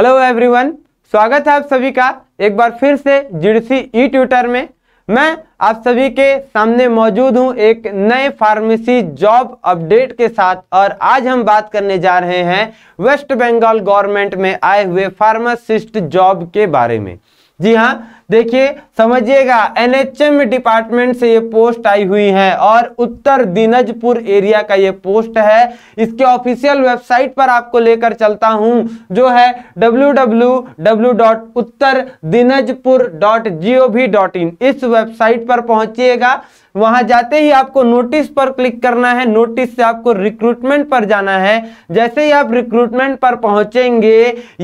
hello everyone स्वागत है आप सभी का एक बार फिर से जिडसी ई ट्विटर में मैं आप सभी के सामने मौजूद हूं एक नए फार्मेसी जॉब अपडेट के साथ और आज हम बात करने जा रहे हैं वेस्ट बंगाल गवर्नमेंट में आए हुए फार्मासिस्ट जॉब के बारे में जी हाँ देखिए समझिएगा एनएचएम डिपार्टमेंट से ये पोस्ट आई हुई है और उत्तर दिनजपुर एरिया का ये पोस्ट है इसके ऑफिशियल वेबसाइट पर आपको लेकर चलता हूं जो है www.uttardinajpur.gov.in इस वेबसाइट पर पहुंचिएगा वहां जाते ही आपको नोटिस पर क्लिक करना है नोटिस से आपको रिक्रूटमेंट पर जाना है जैसे ही आप रिक्रूटमेंट पर पहुंचेंगे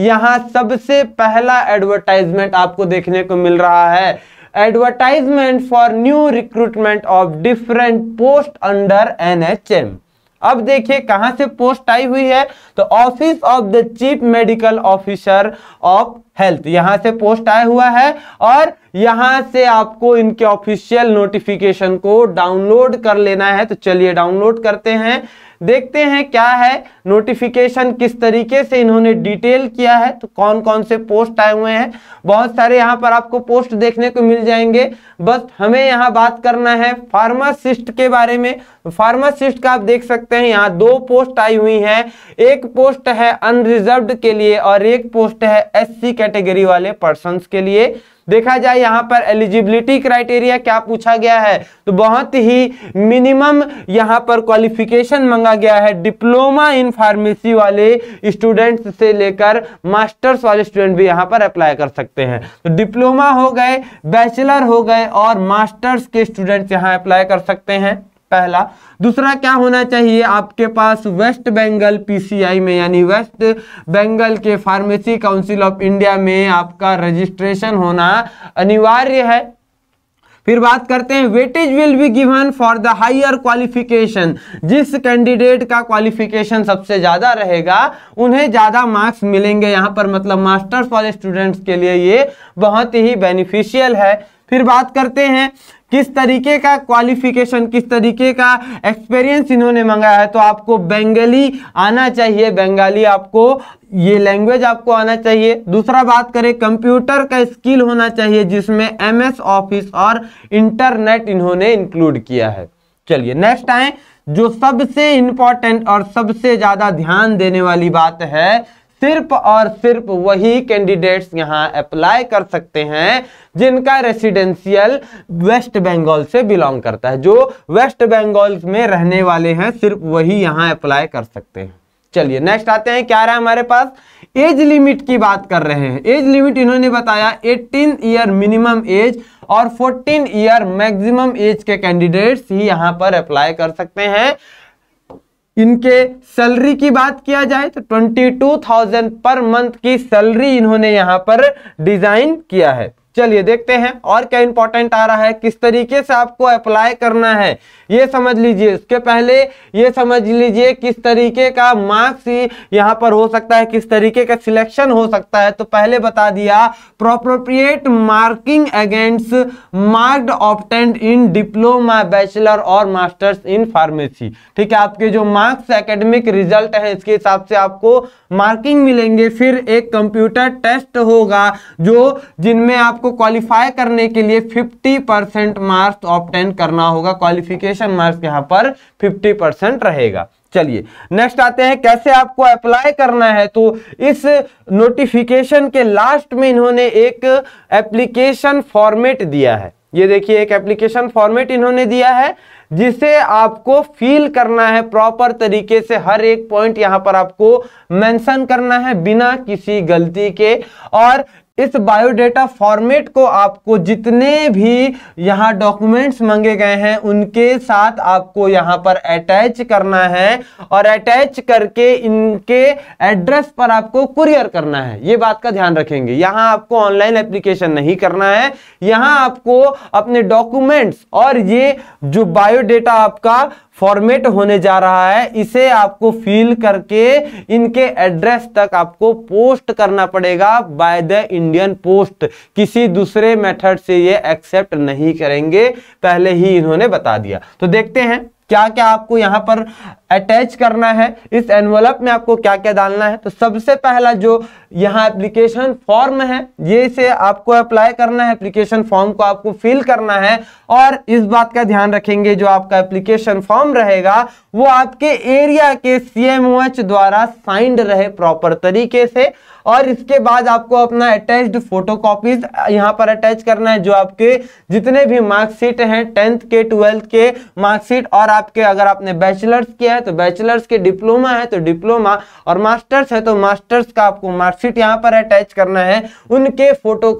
यहां सबसे पहला एडवर्टाइजमेंट आपको देखने को मिल रहा है advertisement for new recruitment of different post under NHM अब देखिए कहां से पोस्ट आई हुई है तो office of the chief medical officer of health यहां से पोस्ट आया हुआ है और यहां से आपको इनके ऑफिशियल नोटिफिकेशन को डाउनलोड कर लेना है तो चलिए डाउनलोड करते हैं देखते हैं क्या है नोटिफिकेशन किस तरीके से इन्होंने डिटेल किया है तो कौन कौन से पोस्ट आए हुए हैं बहुत सारे यहाँ पर आपको पोस्ट देखने को मिल जाएंगे बस हमें यहाँ बात करना है फार्मासिस्ट के बारे में फार्मासिस्ट का आप देख सकते हैं यहाँ दो पोस्ट आई हुई हैं एक पोस्ट है अनरिजर्व के लिए और एक पोस्ट है एस कैटेगरी वाले पर्सन के लिए देखा जाए यहाँ पर एलिजिबिलिटी क्राइटेरिया क्या पूछा गया है तो बहुत ही मिनिमम यहाँ पर क्वालिफिकेशन मंगा गया है डिप्लोमा इन फार्मेसी वाले स्टूडेंट्स से लेकर मास्टर्स वाले स्टूडेंट भी यहाँ पर अप्लाई कर सकते हैं तो डिप्लोमा हो गए बैचलर हो गए और मास्टर्स के स्टूडेंट यहाँ अप्लाई कर सकते हैं पहला दूसरा क्या होना चाहिए आपके पास वेस्ट बंगाल पीसीआई में यानी वेस्ट बंगाल के फार्मेसी काउंसिल ऑफ इंडिया में आपका रजिस्ट्रेशन होना अनिवार्य है फिर बात करते हैं weightage will be given for the higher qualification जिस कैंडिडेट का क्वालिफिकेशन सबसे ज़्यादा रहेगा उन्हें ज़्यादा मार्क्स मिलेंगे यहाँ पर मतलब मास्टर्स वाले स्टूडेंट्स के लिए ये बहुत ही बेनिफिशियल है फिर बात करते हैं किस तरीके का क्वालिफिकेशन किस तरीके का एक्सपीरियंस इन्होंने मंगाया है तो आपको बंगाली आना चाहिए बंगाली आपको ये लैंग्वेज आपको आना चाहिए दूसरा बात करें कंप्यूटर का स्किल होना चाहिए जिसमें एमएस ऑफिस और इंटरनेट इन्होंने इंक्लूड किया है चलिए नेक्स्ट आए जो सबसे इंपॉर्टेंट और सबसे ज़्यादा ध्यान देने वाली बात है सिर्फ और सिर्फ वही कैंडिडेट्स यहाँ अप्लाई कर सकते हैं जिनका रेसिडेंशियल वेस्ट बंगाल से बिलोंग करता है जो वेस्ट बंगाल में रहने वाले हैं सिर्फ वही यहाँ अप्लाई कर सकते हैं चलिए नेक्स्ट आते हैं क्या रहा है हमारे पास एज लिमिट की बात कर रहे हैं एज लिमिट इन्होंने बताया 18 ईयर मिनिमम एज और 14 ईयर मैक्सिमम एज के कैंडिडेट्स ही यहाँ पर अप्लाई कर सकते हैं इनके सैलरी की बात किया जाए तो 22,000 पर मंथ की सैलरी इन्होंने यहां पर डिजाइन किया है चलिए देखते हैं और क्या इंपॉर्टेंट आ रहा है किस तरीके से आपको अप्लाई करना है ये समझ लीजिए उसके पहले ये समझ लीजिए किस तरीके का मार्क्स यहाँ पर हो सकता है किस तरीके का सिलेक्शन हो सकता है तो पहले बता दिया appropriate marking against marked obtained in diploma bachelor और मास्टर्स इन फार्मेसी ठीक है आपके जो मार्क्स एकेडमिक रिजल्ट है इसके हिसाब से आपको मार्किंग मिलेंगे फिर एक कंप्यूटर टेस्ट होगा जो जिनमें आपको आपको क्वालिफाई करने के लिए 50 परसेंट मार्क्स ऑप्टेन करना होगा क्वालिफिकेशन मार्क्स यहां पर 50 परसेंट रहेगा चलिए नेक्स्ट आते हैं कैसे आपको अप्लाई करना है तो इस नोटिफिकेशन के लास्ट में इन्होंने एक एप्लीकेशन फॉर्मेट दिया है ये देखिए एक एप्लीकेशन फॉर्मेट इन्होंने दिया है जिसे आपको फील करना है प्रॉपर तरीके से हर एक पॉइंट यहां पर आपको मेंशन करना है बिना किसी गलती के और इस बायोडेटा फॉर्मेट को आपको जितने भी यहाँ डॉक्यूमेंट्स मांगे गए हैं उनके साथ आपको यहाँ पर अटैच करना है और अटैच करके इनके एड्रेस पर आपको कुरियर करना है ये बात का ध्यान रखेंगे यहाँ आपको ऑनलाइन एप्लीकेशन नहीं करना है यहाँ आपको अपने डॉक्यूमेंट्स और ये जो बायोडेटा आपका फॉर्मेट होने जा रहा है इसे आपको फिल करके इनके एड्रेस तक आपको पोस्ट करना पड़ेगा बाय द इंडियन पोस्ट किसी दूसरे मेथड से ये एक्सेप्ट नहीं करेंगे पहले ही इन्होंने बता दिया तो देखते हैं क्या क्या आपको यहाँ पर अटैच करना है इस एनवलप में आपको क्या क्या डालना है तो सबसे पहला जो यहाँ एप्लीकेशन फॉर्म है ये इसे आपको अप्लाई करना है एप्लीकेशन फॉर्म को आपको फिल करना है और इस बात का ध्यान रखेंगे जो आपका एप्लीकेशन फॉर्म रहेगा वो आपके एरिया के सीएमओएच द्वारा साइंड रहे प्रॉपर तरीके से और इसके बाद आपको अपना अटैच्ड फोटोकॉपीज यहाँ पर अटैच करना है जो आपके जितने भी मार्कशीट हैं टेंथ के ट्वेल्थ के मार्कशीट और आपके अगर आपने बैचलर्स किया है तो बैचलर्स के डिप्लोमा है तो डिप्लोमा और मास्टर्स है तो मास्टर्स का आपको मार्कशीट यहाँ पर अटैच करना है उनके फोटो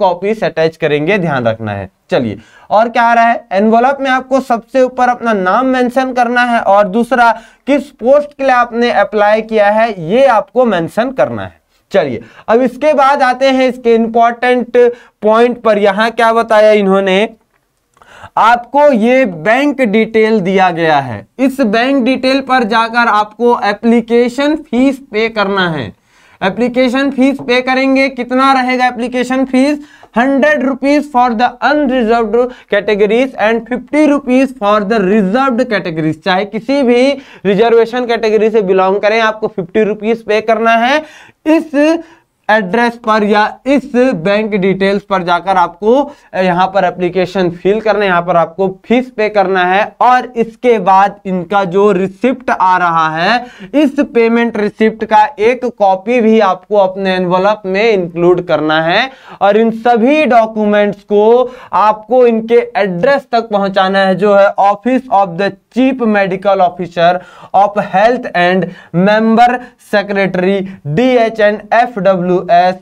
अटैच करेंगे ध्यान रखना है चलिए और क्या आ रहा है एनवलप में आपको सबसे ऊपर अपना नाम मेंशन करना है और दूसरा किस पोस्ट के लिए आपने अप्लाई किया है ये आपको मेंशन करना है चलिए अब इसके बाद आते हैं इसके इंपॉर्टेंट पॉइंट पर यहां क्या बताया इन्होंने आपको ये बैंक डिटेल दिया गया है इस बैंक डिटेल पर जाकर आपको एप्लीकेशन फीस पे करना है एप्लीकेशन फीस पे करेंगे कितना रहेगा application fee hundred rupees for the unreserved categories and fifty rupees for the reserved categories चाहे किसी भी रिजर्वेशन कैटेगरी से बिलोंग करें आपको फिफ्टी रुपीज पे करना है इस एड्रेस पर या इस बैंक डिटेल्स पर जाकर आपको यहाँ पर एप्लीकेशन फिल करना है यहाँ पर आपको फीस पे करना है और इसके बाद इनका जो रिसिप्ट आ रहा है इस पेमेंट रिसिप्ट का एक कॉपी भी आपको अपने एनवलप में इंक्लूड करना है और इन सभी डॉक्यूमेंट्स को आपको इनके एड्रेस तक पहुंचाना है जो है office of the chief medical officer of health and member secretary D H and F W W S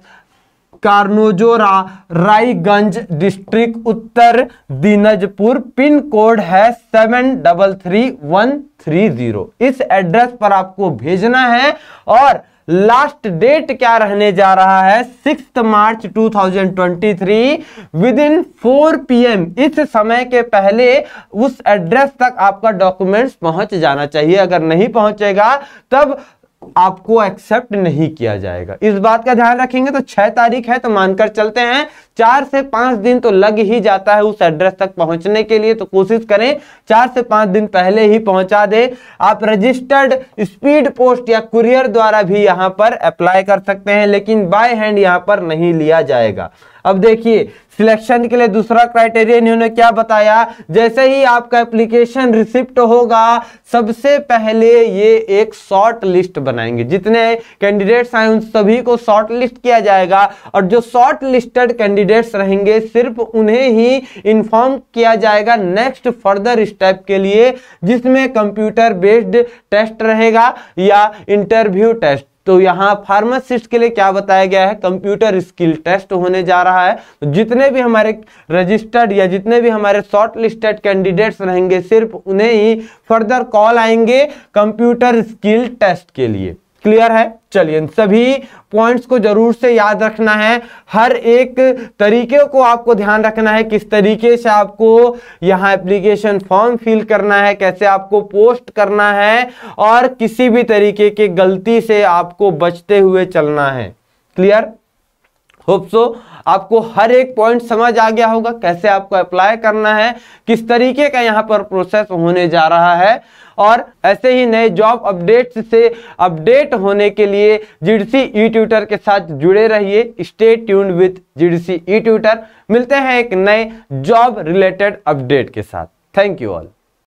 Karnajora Raiganj district Uttar Dinajpur pin code है seven double three one three zero इस एड्रेस पर आपको भेजना है और लास्ट डेट क्या रहने जा रहा है six March 2023 within four PM इस समय के पहले उस एड्रेस तक आपका डॉक्यूमेंट्स पहुंच जाना चाहिए अगर नहीं पहुंचेगा तब आपको एक्सेप्ट नहीं किया जाएगा इस बात का ध्यान रखेंगे तो छह तारीख है तो मानकर चलते हैं चार से पांच दिन तो लग ही जाता है उस एड्रेस तक पहुंचने के लिए तो कोशिश करें चार से पांच दिन पहले ही पहुंचा दे आप रजिस्टर्ड स्पीड पोस्ट या कुरियर द्वारा भी यहां पर अप्लाई कर सकते हैं लेकिन बाय हैंड यहां पर नहीं लिया जाएगा अब देखिए सिलेक्शन के लिए दूसरा क्राइटेरिया इन्होंने क्या बताया जैसे ही आपका एप्लीकेशन रिसिप्ट होगा सबसे पहले ये एक शॉर्ट लिस्ट बनाएंगे जितने कैंडिडेट्स आए उन सभी को शॉर्ट लिस्ट किया जाएगा और जो शॉर्ट लिस्टेड कैंडिडेट्स रहेंगे सिर्फ उन्हें ही इन्फॉर्म किया जाएगा नेक्स्ट फर्दर स्टेप के लिए जिसमें कंप्यूटर बेस्ड टेस्ट रहेगा या इंटरव्यू टेस्ट तो यहाँ फार्मासिस्ट के लिए क्या बताया गया है कंप्यूटर स्किल टेस्ट होने जा रहा है तो जितने भी हमारे रजिस्टर्ड या जितने भी हमारे शॉर्ट लिस्टेड कैंडिडेट्स रहेंगे सिर्फ उन्हें ही फर्दर कॉल आएंगे कंप्यूटर स्किल टेस्ट के लिए क्लियर है चलिए इन सभी पॉइंट्स को जरूर से याद रखना है हर एक तरीके को आपको ध्यान रखना है किस तरीके से आपको यहाँ एप्लीकेशन फॉर्म फिल करना है कैसे आपको पोस्ट करना है और किसी भी तरीके के गलती से आपको बचते हुए चलना है क्लियर होप सो आपको हर एक पॉइंट समझ आ गया होगा कैसे आपको अप्लाई करना है किस तरीके का यहाँ पर प्रोसेस होने जा रहा है और ऐसे ही नए जॉब अपडेट्स से अपडेट होने के लिए जिडसी ई ट्यूटर के साथ जुड़े रहिए स्टे ट्यून्ड विथ जिडसी ई ट्यूटर मिलते हैं एक नए जॉब रिलेटेड अपडेट के साथ थैंक यू ऑल